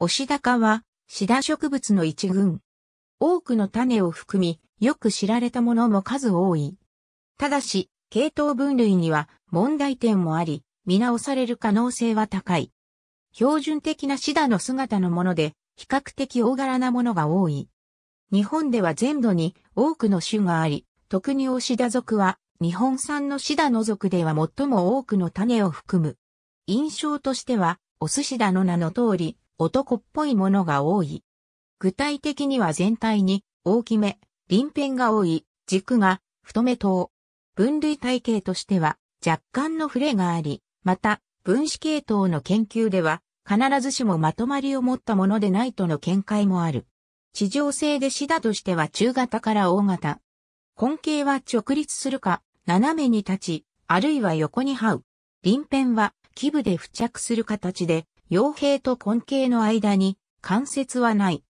オシダ科は、シダ植物の一群。多くの種を含み、よく知られたものも数多い。ただし、系統分類には問題点もあり、見直される可能性は高い。標準的なシダの姿のもので、比較的大柄なものが多い。日本では全土に多くの種があり、特にオシダ族は、日本産のシダの族では最も多くの種を含む。印象としては、オスシダの名の通り、男っぽいものが多い。具体的には全体に大きめ、輪辺が多い、軸が太め等。分類体系としては若干のフレがあり、また分子系統の研究では必ずしもまとまりを持ったものでないとの見解もある。地上性でシダとしては中型から大型。根茎は直立するか、斜めに立ち、あるいは横に這う。輪辺は基部で付着する形で、傭兵と根茎の間に関節はない。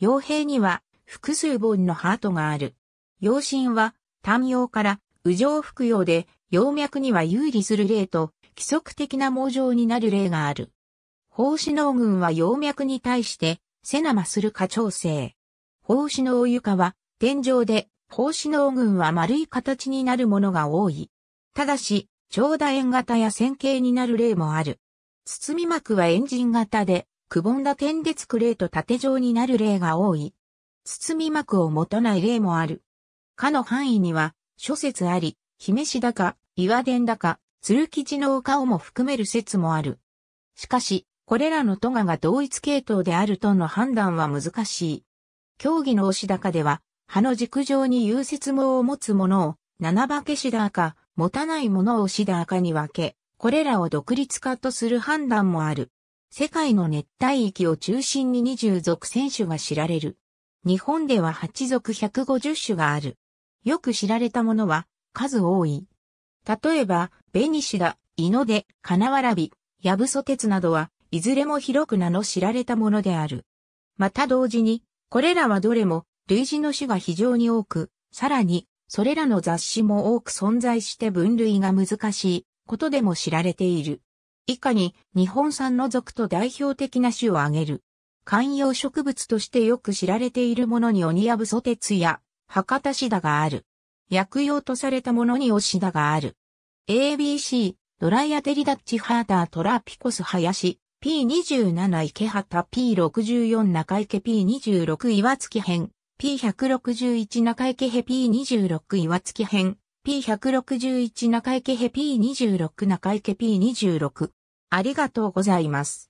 傭兵には複数本のハートがある。陽心は単葉から右上服用で葉脈には有利する例と規則的な盲状になる例がある。胞子脳群は葉脈に対してセナマする過調整。胞子脳床は天井で胞子脳群は丸い形になるものが多い。ただし、長楕円型や線形になる例もある。包み膜はエンジン型で、くぼんだ点で作れと縦状になる例が多い。包み膜を持たない例もある。かの範囲には、諸説あり、姫市だか、岩殿だか、鶴吉の丘をも含める説もある。しかし、これらの都賀が同一系統であるとの判断は難しい。競技の押し高では、葉の軸上に融雪毛を持つものを、七化けしだか、持たないものを押しだかに分け、これらを独立化とする判断もある。世界の熱帯域を中心に20属選手が知られる。日本では8属150種がある。よく知られたものは数多い。例えば、ベニシダ、イノデ、カナワラビ、ヤブソテツなどは、いずれも広く名の知られたものである。また同時に、これらはどれも類似の種が非常に多く、さらに、それらの雑誌も多く存在して分類が難しい。ことでも知られている。以下に日本産の属と代表的な種を挙げる。観葉植物としてよく知られているものにオニヤブソテツや博多シダがある。薬用とされたものにオシダがある。ABC、ドライアテリダッチハータートラピコス林、P27 池畑 P64 中池 P26 岩月編、P161 中池へ P26 岩月編、P161 中池ヘ P26 中池 P26。ありがとうございます。